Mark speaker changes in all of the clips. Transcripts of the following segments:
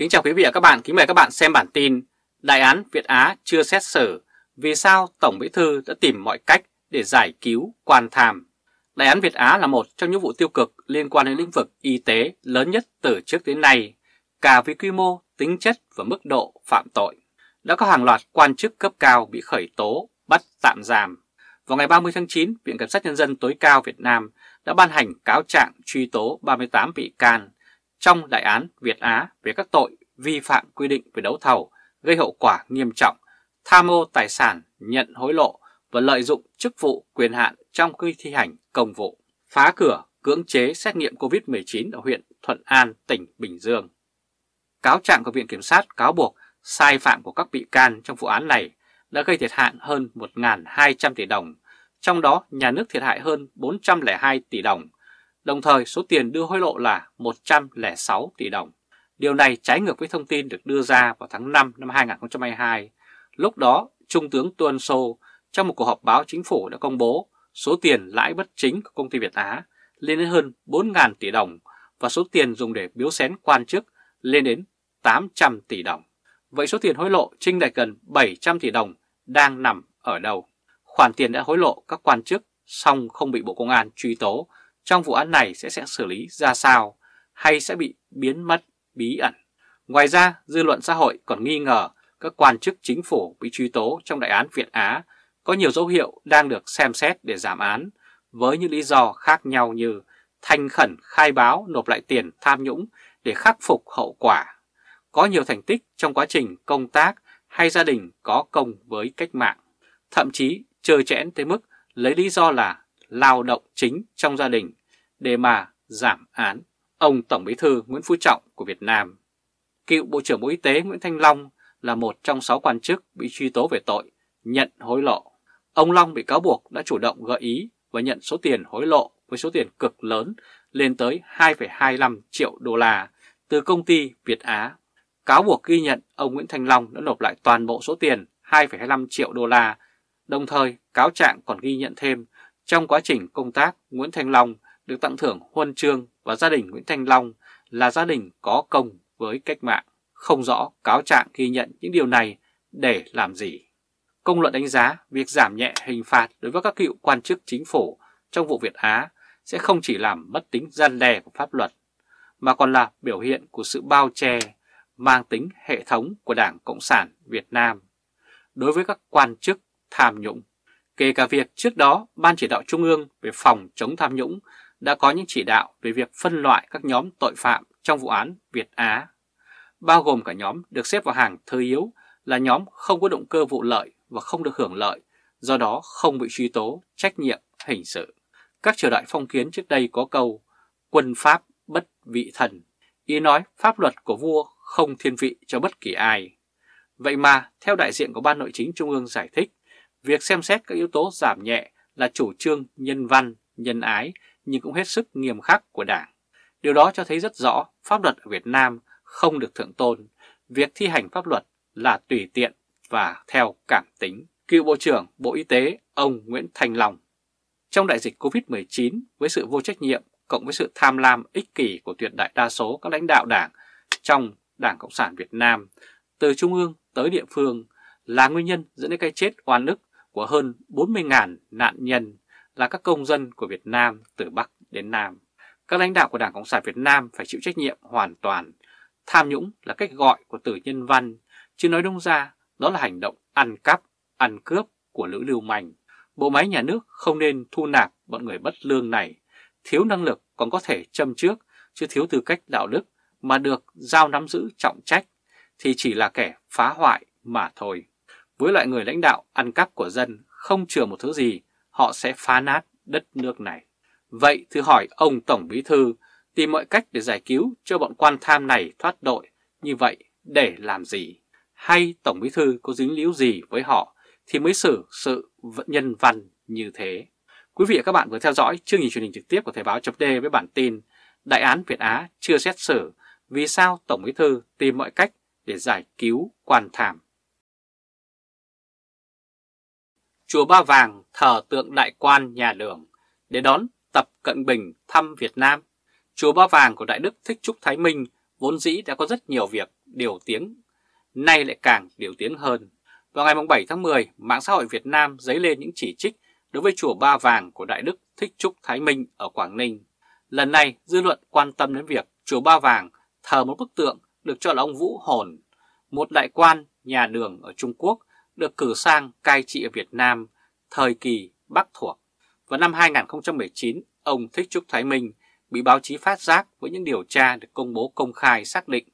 Speaker 1: Kính chào quý vị và các bạn, kính mời các bạn xem bản tin Đại án Việt Á chưa xét xử Vì sao Tổng Bí Thư đã tìm mọi cách để giải cứu quan tham Đại án Việt Á là một trong những vụ tiêu cực liên quan đến lĩnh vực y tế lớn nhất từ trước đến nay Cả về quy mô, tính chất và mức độ phạm tội Đã có hàng loạt quan chức cấp cao bị khởi tố, bắt tạm giam Vào ngày 30 tháng 9, Viện Kiểm sát Nhân dân tối cao Việt Nam đã ban hành cáo trạng truy tố 38 bị can trong đại án Việt Á về các tội vi phạm quy định về đấu thầu gây hậu quả nghiêm trọng, tham ô tài sản, nhận hối lộ và lợi dụng chức vụ quyền hạn trong khi thi hành công vụ, phá cửa cưỡng chế xét nghiệm COVID-19 ở huyện Thuận An, tỉnh Bình Dương. Cáo trạng của Viện Kiểm sát cáo buộc sai phạm của các bị can trong vụ án này đã gây thiệt hại hơn 1.200 tỷ đồng, trong đó nhà nước thiệt hại hơn 402 tỷ đồng, Đồng thời số tiền đưa hối lộ là 106 tỷ đồng. Điều này trái ngược với thông tin được đưa ra vào tháng 5 năm 2022. Lúc đó, Trung tướng Tuân Sô trong một cuộc họp báo chính phủ đã công bố số tiền lãi bất chính của công ty Việt Á lên đến hơn 4.000 tỷ đồng và số tiền dùng để biếu xén quan chức lên đến 800 tỷ đồng. Vậy số tiền hối lộ trinh đại gần 700 tỷ đồng đang nằm ở đâu? Khoản tiền đã hối lộ các quan chức song không bị Bộ Công an truy tố trong vụ án này sẽ sẽ xử lý ra sao hay sẽ bị biến mất bí ẩn. Ngoài ra, dư luận xã hội còn nghi ngờ các quan chức chính phủ bị truy tố trong đại án Việt Á có nhiều dấu hiệu đang được xem xét để giảm án với những lý do khác nhau như thành khẩn khai báo nộp lại tiền tham nhũng để khắc phục hậu quả, có nhiều thành tích trong quá trình công tác hay gia đình có công với cách mạng, thậm chí trơ chẽn tới mức lấy lý do là lao động chính trong gia đình để mà giảm án ông Tổng Bí thư Nguyễn Phú Trọng của Việt Nam. Cựu Bộ trưởng Bộ Y tế Nguyễn Thanh Long là một trong sáu quan chức bị truy tố về tội nhận hối lộ. Ông Long bị cáo buộc đã chủ động gợi ý và nhận số tiền hối lộ với số tiền cực lớn lên tới 2,25 triệu đô la từ công ty Việt Á. Cáo buộc ghi nhận ông Nguyễn Thanh Long đã nộp lại toàn bộ số tiền 2,25 triệu đô la. Đồng thời, cáo trạng còn ghi nhận thêm trong quá trình công tác Nguyễn Thanh Long được tặng thưởng huân chương và gia đình Nguyễn Thanh Long là gia đình có công với cách mạng. Không rõ cáo trạng ghi nhận những điều này để làm gì. Công luận đánh giá việc giảm nhẹ hình phạt đối với các cựu quan chức chính phủ trong vụ Việt Á sẽ không chỉ làm mất tính gian đe của pháp luật, mà còn là biểu hiện của sự bao che mang tính hệ thống của Đảng Cộng sản Việt Nam đối với các quan chức tham nhũng. Kể cả việc trước đó Ban Chỉ đạo Trung ương về phòng chống tham nhũng đã có những chỉ đạo về việc phân loại các nhóm tội phạm trong vụ án Việt Á, bao gồm cả nhóm được xếp vào hàng thứ yếu là nhóm không có động cơ vụ lợi và không được hưởng lợi, do đó không bị truy tố trách nhiệm hình sự. Các triều đại phong kiến trước đây có câu quân pháp bất vị thần, ý nói pháp luật của vua không thiên vị cho bất kỳ ai. Vậy mà, theo đại diện của Ban Nội chính Trung ương giải thích, việc xem xét các yếu tố giảm nhẹ là chủ trương nhân văn, nhân ái nhưng cũng hết sức nghiêm khắc của Đảng. Điều đó cho thấy rất rõ pháp luật ở Việt Nam không được thượng tôn, việc thi hành pháp luật là tùy tiện và theo cảm tính. Cựu Bộ trưởng Bộ Y tế ông Nguyễn Thành Long Trong đại dịch COVID-19 với sự vô trách nhiệm cộng với sự tham lam ích kỷ của tuyệt đại đa số các lãnh đạo đảng trong Đảng Cộng sản Việt Nam từ trung ương tới địa phương là nguyên nhân dẫn đến cái chết oan ức của hơn 40.000 nạn nhân là các công dân của Việt Nam từ Bắc đến Nam. Các lãnh đạo của Đảng Cộng sản Việt Nam phải chịu trách nhiệm hoàn toàn. Tham nhũng là cách gọi của từ nhân văn, chứ nói đúng ra đó là hành động ăn cắp, ăn cướp của lữ lưu manh. Bộ máy nhà nước không nên thu nạp bọn người bất lương này, thiếu năng lực còn có thể châm trước, chứ thiếu tư cách đạo đức mà được giao nắm giữ trọng trách thì chỉ là kẻ phá hoại mà thôi. Với loại người lãnh đạo ăn cắp của dân không chừa một thứ gì họ sẽ phá nát đất nước này. Vậy thử hỏi ông Tổng Bí Thư tìm mọi cách để giải cứu cho bọn quan tham này thoát đội như vậy để làm gì? Hay Tổng Bí Thư có dính líu gì với họ thì mới xử sự nhân văn như thế? Quý vị và các bạn vừa theo dõi chương trình truyền hình trực tiếp của Thời báo chấm với bản tin Đại án Việt Á chưa xét xử vì sao Tổng Bí Thư tìm mọi cách để giải cứu quan tham. Chùa Ba Vàng thờ tượng đại quan nhà đường để đón Tập Cận Bình thăm Việt Nam. Chùa Ba Vàng của Đại Đức Thích Trúc Thái Minh vốn dĩ đã có rất nhiều việc điều tiếng, nay lại càng điều tiếng hơn. Vào ngày 7 tháng 10, mạng xã hội Việt Nam dấy lên những chỉ trích đối với chùa Ba Vàng của Đại Đức Thích Trúc Thái Minh ở Quảng Ninh. Lần này, dư luận quan tâm đến việc chùa Ba Vàng thờ một bức tượng được cho là ông Vũ Hồn, một đại quan nhà đường ở Trung Quốc được cử sang cai trị ở Việt Nam thời kỳ Bắc thuộc. Vào năm 2019, ông Thích Trúc Thái Minh bị báo chí phát giác với những điều tra được công bố công khai xác định.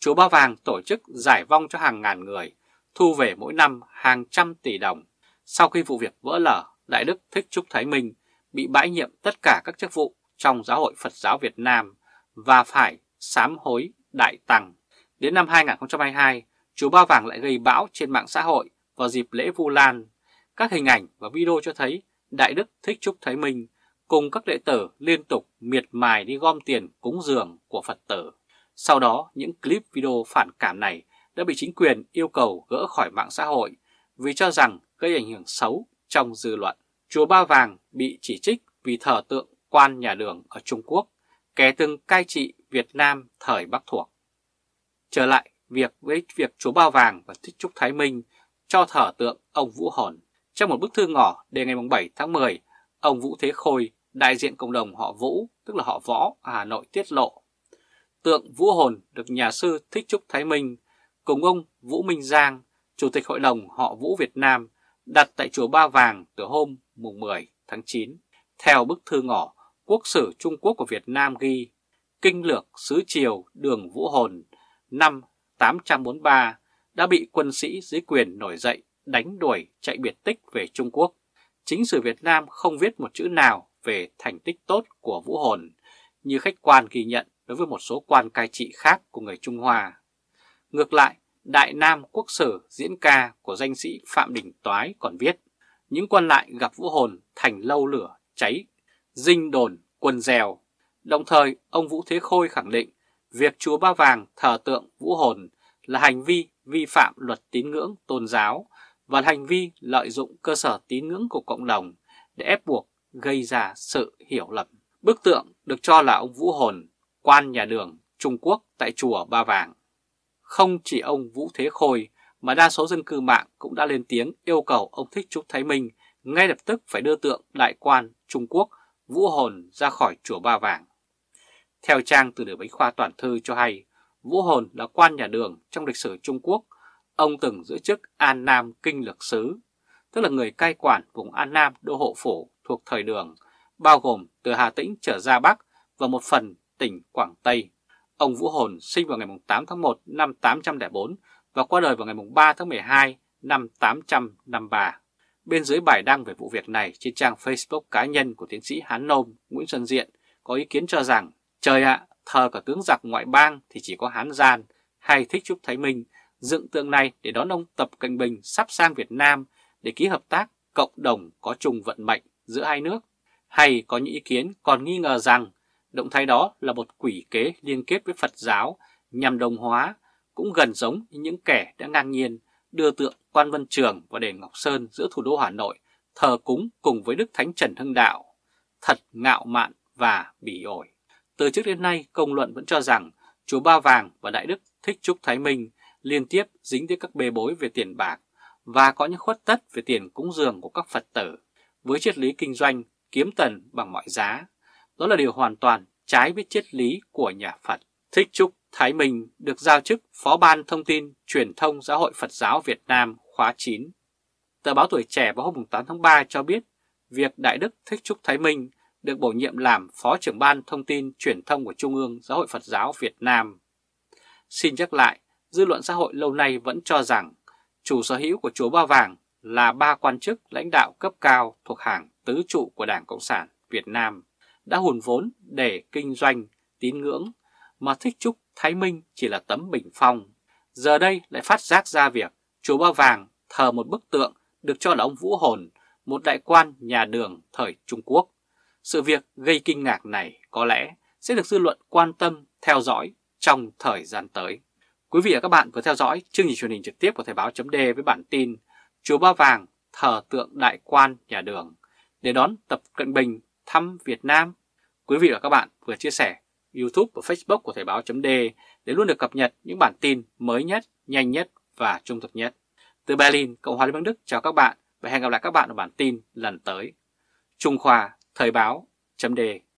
Speaker 1: Chúa Ba Vàng tổ chức giải vong cho hàng ngàn người, thu về mỗi năm hàng trăm tỷ đồng. Sau khi vụ việc vỡ lở, Đại Đức Thích Trúc Thái Minh bị bãi nhiệm tất cả các chức vụ trong Giáo hội Phật giáo Việt Nam và phải sám hối đại tăng. Đến năm 2022, chú Ba Vàng lại gây bão trên mạng xã hội vào dịp lễ Vu Lan. Các hình ảnh và video cho thấy Đại Đức Thích Trúc Thái Minh cùng các đệ tử liên tục miệt mài đi gom tiền cúng dường của Phật tử. Sau đó, những clip video phản cảm này đã bị chính quyền yêu cầu gỡ khỏi mạng xã hội vì cho rằng gây ảnh hưởng xấu trong dư luận. Chùa Ba Vàng bị chỉ trích vì thờ tượng quan nhà đường ở Trung Quốc, kẻ từng cai trị Việt Nam thời Bắc thuộc. Trở lại việc với việc Chùa Ba Vàng và Thích Trúc Thái Minh cho thờ tượng ông Vũ Hồn. Trong một bức thư ngỏ đề ngày 7 tháng 10, ông Vũ Thế Khôi, đại diện cộng đồng họ Vũ, tức là họ Võ Hà Nội tiết lộ. Tượng Vũ Hồn được nhà sư Thích Trúc Thái Minh cùng ông Vũ Minh Giang, Chủ tịch Hội đồng họ Vũ Việt Nam, đặt tại Chùa Ba Vàng từ hôm mùng 10 tháng 9. Theo bức thư ngỏ, Quốc sử Trung Quốc của Việt Nam ghi Kinh lược Sứ Triều Đường Vũ Hồn năm 843 đã bị quân sĩ dưới quyền nổi dậy đánh đuổi chạy biệt tích về Trung Quốc. Chính sử Việt Nam không viết một chữ nào về thành tích tốt của Vũ Hồn như khách quan ghi nhận đối với một số quan cai trị khác của người Trung Hoa. Ngược lại, Đại Nam Quốc Sử diễn ca của danh sĩ Phạm Đình Toái còn viết Những quan lại gặp Vũ Hồn thành lâu lửa cháy, dinh đồn, quân dèo. Đồng thời, ông Vũ Thế Khôi khẳng định việc chúa Ba Vàng thờ tượng Vũ Hồn là hành vi vi phạm luật tín ngưỡng tôn giáo và hành vi lợi dụng cơ sở tín ngưỡng của cộng đồng để ép buộc gây ra sự hiểu lầm. Bức tượng được cho là ông Vũ Hồn, quan nhà đường Trung Quốc tại chùa Ba Vàng. Không chỉ ông Vũ Thế Khôi mà đa số dân cư mạng cũng đã lên tiếng yêu cầu ông Thích Trúc Thái Minh ngay lập tức phải đưa tượng đại quan Trung Quốc Vũ Hồn ra khỏi chùa Ba Vàng. Theo trang từ đời Bánh Khoa Toàn Thư cho hay, Vũ Hồn là quan nhà đường trong lịch sử Trung Quốc. Ông từng giữ chức An Nam Kinh Lực Sứ, tức là người cai quản vùng An Nam Đô Hộ Phủ thuộc thời đường, bao gồm từ Hà Tĩnh trở ra Bắc và một phần tỉnh Quảng Tây. Ông Vũ Hồn sinh vào ngày 8 tháng 1 năm 804 và qua đời vào ngày 3 tháng 12 năm 853. Bên dưới bài đăng về vụ việc này trên trang Facebook cá nhân của tiến sĩ Hán Nôm Nguyễn Xuân Diện có ý kiến cho rằng Trời ạ, à, thờ cả tướng giặc ngoại bang thì chỉ có Hán Gian hay Thích Trúc Thái Minh dựng tượng này để đón ông Tập Cận Bình sắp sang Việt Nam để ký hợp tác cộng đồng có chung vận mệnh giữa hai nước. Hay có những ý kiến còn nghi ngờ rằng động thái đó là một quỷ kế liên kết với Phật giáo nhằm đồng hóa cũng gần giống như những kẻ đã ngang nhiên đưa tượng Quan Vân Trường và đền Ngọc Sơn giữa thủ đô Hà Nội thờ cúng cùng với Đức Thánh Trần Hưng Đạo. Thật ngạo mạn và bỉ ổi. Từ trước đến nay, công luận vẫn cho rằng chú Ba Vàng và Đại Đức Thích Trúc Thái Minh liên tiếp dính tới các bê bối về tiền bạc và có những khuất tất về tiền cúng dường của các Phật tử với triết lý kinh doanh kiếm tần bằng mọi giá. Đó là điều hoàn toàn trái với triết lý của nhà Phật. Thích Trúc Thái Minh được giao chức Phó ban Thông tin Truyền thông Giáo hội Phật giáo Việt Nam khóa 9. Tờ báo Tuổi Trẻ vào hôm 8 tháng 3 cho biết việc Đại Đức Thích Trúc Thái Minh được bổ nhiệm làm Phó trưởng ban thông tin truyền thông của Trung ương Giáo hội Phật giáo Việt Nam. Xin nhắc lại, dư luận xã hội lâu nay vẫn cho rằng chủ sở hữu của Chúa Ba Vàng là ba quan chức lãnh đạo cấp cao thuộc hàng tứ trụ của Đảng Cộng sản Việt Nam đã hùn vốn để kinh doanh, tín ngưỡng mà Thích Trúc Thái Minh chỉ là tấm bình phong. Giờ đây lại phát giác ra việc Chúa Ba Vàng thờ một bức tượng được cho là ông Vũ Hồn, một đại quan nhà đường thời Trung Quốc. Sự việc gây kinh ngạc này có lẽ sẽ được dư luận quan tâm, theo dõi trong thời gian tới. Quý vị và các bạn vừa theo dõi chương trình truyền hình trực tiếp của Thời báo chấm với bản tin Chúa Ba Vàng thờ tượng đại quan nhà đường để đón Tập Cận Bình thăm Việt Nam. Quý vị và các bạn vừa chia sẻ YouTube và Facebook của Thời báo chấm để luôn được cập nhật những bản tin mới nhất, nhanh nhất và trung thực nhất. Từ Berlin, Cộng hòa Liên bang Đức chào các bạn và hẹn gặp lại các bạn ở bản tin lần tới. Trung Khoa Thời báo chấm đề